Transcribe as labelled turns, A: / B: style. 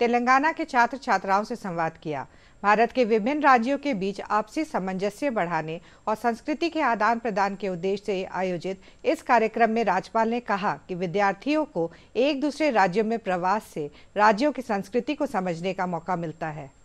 A: तेलंगाना के छात्र छात्राओं से संवाद किया भारत के विभिन्न राज्यों के बीच आपसी सामंजस्य बढ़ाने और संस्कृति के आदान प्रदान के उद्देश्य से आयोजित इस कार्यक्रम में राज्यपाल ने कहा कि विद्यार्थियों को एक दूसरे राज्यों में प्रवास से राज्यों की संस्कृति को समझने का मौका मिलता है